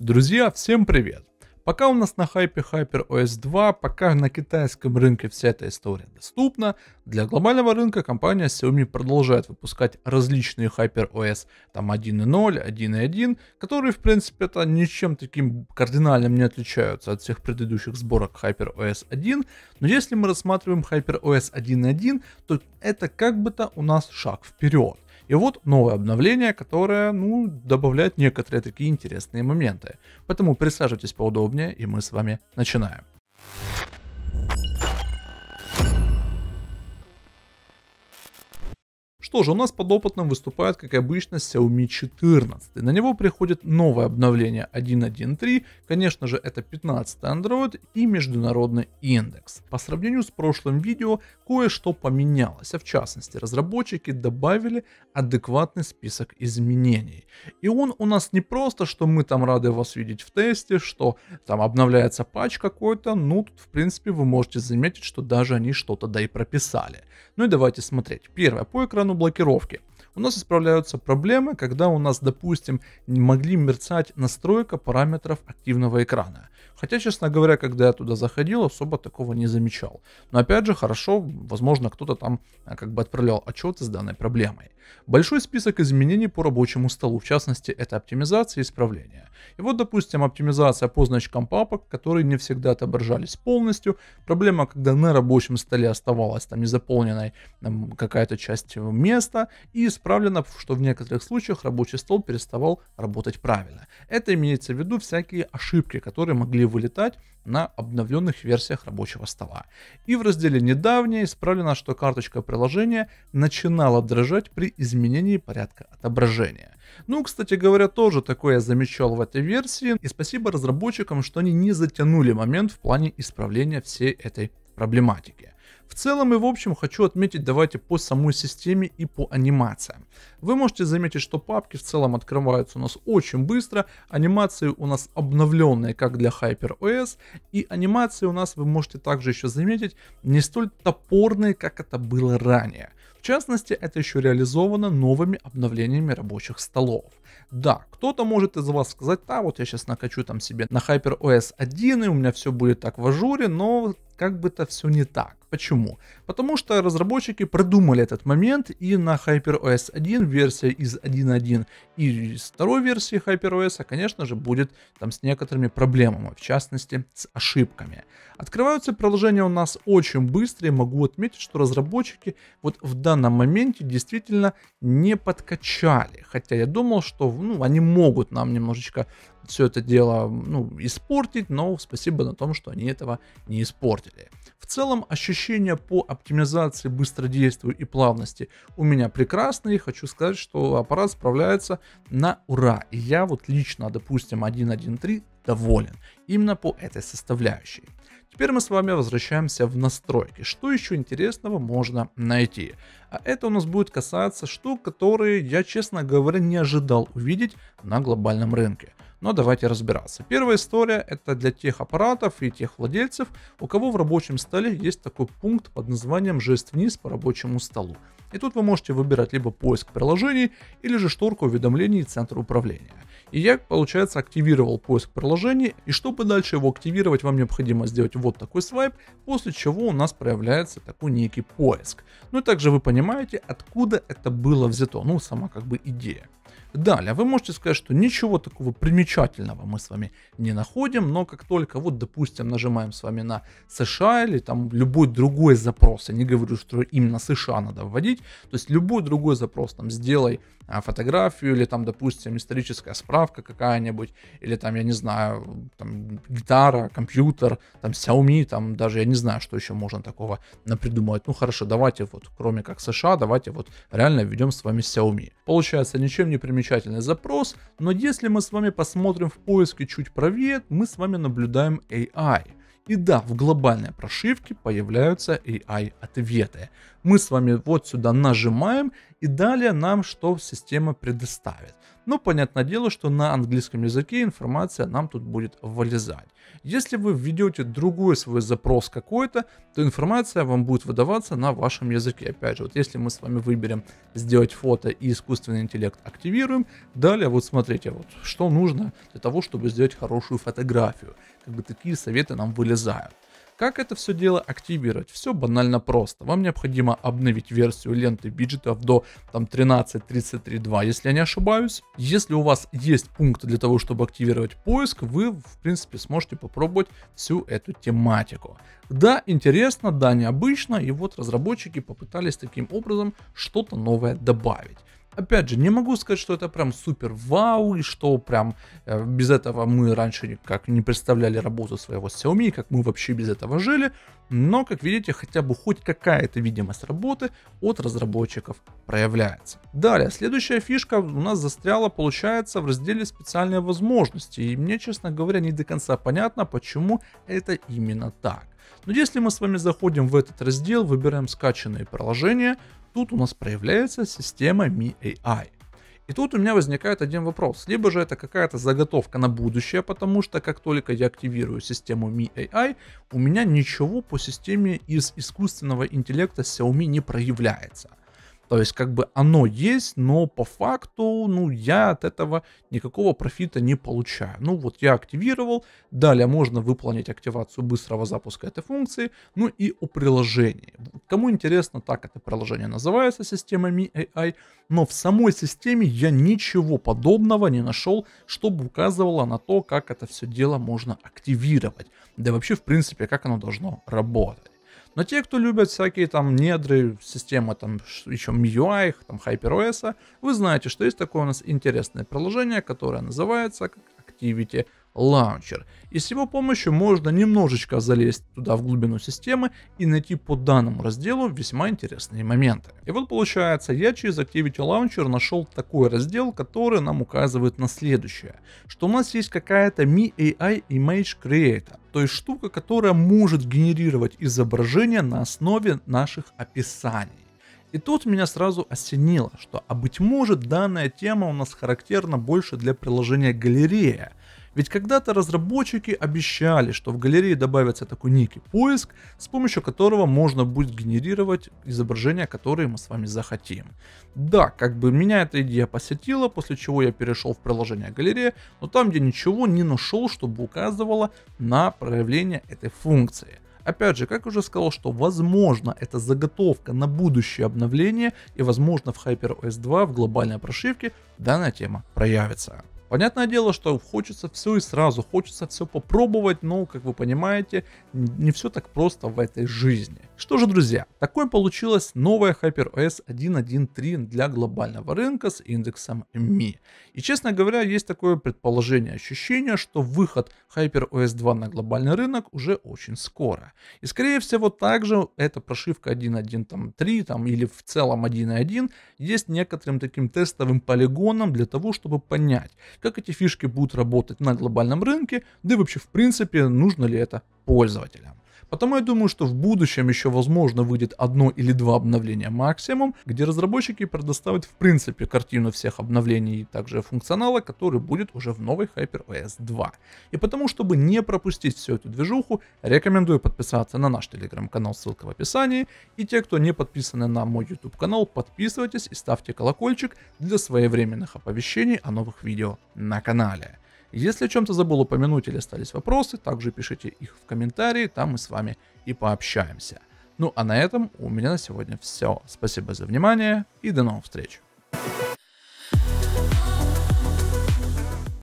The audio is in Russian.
Друзья, всем привет! Пока у нас на хайпе Hyper OS 2, пока на китайском рынке вся эта история доступна, для глобального рынка компания Xiaomi продолжает выпускать различные Hyper OS там 1.0, 1.1, которые в принципе это ничем таким кардинальным не отличаются от всех предыдущих сборок Hyper OS 1, но если мы рассматриваем Hyper OS 1.1, то это как бы то у нас шаг вперед. И вот новое обновление, которое, ну, добавляет некоторые такие интересные моменты. Поэтому присаживайтесь поудобнее, и мы с вами начинаем. Что же, у нас под опытным выступает, как обычно, Xiaomi 14. На него приходит новое обновление 1.1.3, конечно же это 15 Android и международный индекс. По сравнению с прошлым видео, кое-что поменялось, а в частности разработчики добавили адекватный список изменений. И он у нас не просто, что мы там рады вас видеть в тесте, что там обновляется патч какой-то, ну тут в принципе вы можете заметить, что даже они что-то да и прописали. Ну и давайте смотреть. Первое, по экрану блокировки. У нас исправляются проблемы, когда у нас, допустим, не могли мерцать настройка параметров активного экрана. Хотя, честно говоря, когда я туда заходил, особо такого не замечал. Но опять же, хорошо, возможно, кто-то там а, как бы отправлял отчеты с данной проблемой. Большой список изменений по рабочему столу, в частности, это оптимизация и исправление. И вот, допустим, оптимизация по значкам папок, которые не всегда отображались полностью. Проблема, когда на рабочем столе оставалась там незаполненной там, какая-то часть места. И исправлено, что в некоторых случаях рабочий стол переставал работать правильно. Это имеется в виду всякие ошибки, которые могли вылетать на обновленных версиях рабочего стола. И в разделе «Недавнее» исправлено, что карточка приложения начинала дрожать при изменении порядка отображения. Ну, кстати говоря, тоже такое я замечал в этой версии, и спасибо разработчикам, что они не затянули момент в плане исправления всей этой проблематики. В целом и в общем хочу отметить давайте по самой системе и по анимациям. Вы можете заметить, что папки в целом открываются у нас очень быстро, анимации у нас обновленные как для HyperOS и анимации у нас вы можете также еще заметить не столь топорные, как это было ранее. В частности, это еще реализовано новыми обновлениями рабочих столов. Да, кто-то может из вас сказать, да, вот я сейчас накачу там себе на HyperOS 1 и у меня все будет так в ажуре, но как бы это все не так. Почему? Потому что разработчики продумали этот момент и на HyperOS 1 версия из 1.1 и из второй версии HyperOS, а, конечно же, будет там с некоторыми проблемами, в частности с ошибками. Открываются приложения у нас очень быстро и могу отметить, что разработчики вот в данном моменте действительно не подкачали. Хотя я думал, что ну, они могут нам немножечко все это дело ну, испортить, но спасибо на том, что они этого не испортили. В целом ощущение Оповещения по оптимизации быстродействия и плавности у меня прекрасные. Хочу сказать, что аппарат справляется на ура. И я вот лично, допустим, 1.1.3 доволен. Именно по этой составляющей. Теперь мы с вами возвращаемся в настройки. Что еще интересного можно найти? А это у нас будет касаться штук, которые я, честно говоря, не ожидал увидеть на глобальном рынке но давайте разбираться. Первая история это для тех аппаратов и тех владельцев, у кого в рабочем столе есть такой пункт под названием «Жест вниз по рабочему столу». И тут вы можете выбирать либо поиск приложений, или же шторку уведомлений центра управления. И я, получается, активировал поиск приложений, и чтобы дальше его активировать, вам необходимо сделать вот такой свайп, после чего у нас проявляется такой некий поиск. Ну и также вы понимаете, откуда это было взято, ну сама как бы идея. Далее, вы можете сказать, что ничего такого примечательного мы с вами не находим, но как только, вот, допустим, нажимаем с вами на США или там любой другой запрос, я не говорю, что именно США надо вводить, то есть любой другой запрос, там, сделай а, фотографию, или там, допустим, историческая справка какая-нибудь, или там, я не знаю, там, гитара, компьютер, там, Xiaomi, там, даже я не знаю, что еще можно такого напридумывать. Ну, хорошо, давайте вот, кроме как США, давайте вот реально введем с вами Xiaomi. Получается, ничем не примечательный запрос, но если мы с вами посмотрим в поиске чуть правее, мы с вами наблюдаем AI. И да, в глобальной прошивке появляются AI-ответы. Мы с вами вот сюда нажимаем, и далее нам что система предоставит. Ну, понятное дело, что на английском языке информация нам тут будет вылезать. Если вы введете другой свой запрос какой-то, то информация вам будет выдаваться на вашем языке. Опять же, вот если мы с вами выберем сделать фото и искусственный интеллект активируем, далее вот смотрите, вот что нужно для того, чтобы сделать хорошую фотографию. Как бы такие советы нам вылезают. Как это все дело активировать? Все банально просто. Вам необходимо обновить версию ленты биджетов до там 13.33.2, если я не ошибаюсь. Если у вас есть пункт для того, чтобы активировать поиск, вы в принципе сможете попробовать всю эту тематику. Да, интересно, да, необычно, и вот разработчики попытались таким образом что-то новое добавить. Опять же, не могу сказать, что это прям супер вау, и что прям э, без этого мы раньше никак не представляли работу своего Xiaomi, как мы вообще без этого жили. Но, как видите, хотя бы хоть какая-то видимость работы от разработчиков проявляется. Далее, следующая фишка у нас застряла, получается, в разделе «Специальные возможности». И мне, честно говоря, не до конца понятно, почему это именно так. Но если мы с вами заходим в этот раздел, выбираем скачанные приложения, тут у нас проявляется система Mi AI. И тут у меня возникает один вопрос. Либо же это какая-то заготовка на будущее, потому что как только я активирую систему Mi AI, у меня ничего по системе из искусственного интеллекта Xiaomi не проявляется. То есть как бы оно есть, но по факту, ну, я от этого никакого профита не получаю. Ну, вот я активировал, далее можно выполнить активацию быстрого запуска этой функции, ну и о приложении. Кому интересно, так это приложение называется, система Mi AI, но в самой системе я ничего подобного не нашел, чтобы указывало на то, как это все дело можно активировать. Да вообще, в принципе, как оно должно работать. Но те, кто любят всякие там недры, системы там еще MIUI, там HyperOS, вы знаете, что есть такое у нас интересное приложение, которое называется Activity. Launcher. И с его помощью можно немножечко залезть туда в глубину системы и найти по данному разделу весьма интересные моменты. И вот получается, я через Activity Launcher нашел такой раздел, который нам указывает на следующее, что у нас есть какая-то Mi AI Image Creator, то есть штука, которая может генерировать изображение на основе наших описаний. И тут меня сразу осенило, что, а быть может, данная тема у нас характерна больше для приложения галерея, ведь когда-то разработчики обещали, что в галерее добавится такой некий поиск, с помощью которого можно будет генерировать изображения, которые мы с вами захотим. Да, как бы меня эта идея посетила, после чего я перешел в приложение галерея, но там я ничего не нашел, чтобы указывало на проявление этой функции. Опять же, как уже сказал, что возможно это заготовка на будущее обновление и возможно в HyperOS 2 в глобальной прошивке данная тема проявится. Понятное дело, что хочется все и сразу, хочется все попробовать, но, как вы понимаете, не все так просто в этой жизни. Что же, друзья, такое получилось новая HyperOS 1.1.3 для глобального рынка с индексом Mi. И, честно говоря, есть такое предположение, ощущение, что выход HyperOS 2 на глобальный рынок уже очень скоро. И, скорее всего, также эта прошивка 1.1.3 там, или в целом 1.1 есть некоторым таким тестовым полигоном для того, чтобы понять, как эти фишки будут работать на глобальном рынке, да и вообще в принципе нужно ли это пользователям. Потому я думаю, что в будущем еще возможно выйдет одно или два обновления максимум, где разработчики предоставят в принципе картину всех обновлений и также функционала, который будет уже в новой HyperOS 2. И потому, чтобы не пропустить всю эту движуху, рекомендую подписаться на наш телеграм-канал, ссылка в описании. И те, кто не подписаны на мой YouTube канал, подписывайтесь и ставьте колокольчик для своевременных оповещений о новых видео на канале. Если о чем-то забыл упомянуть или остались вопросы, также пишите их в комментарии, там мы с вами и пообщаемся. Ну а на этом у меня на сегодня все. Спасибо за внимание и до новых встреч. Thank you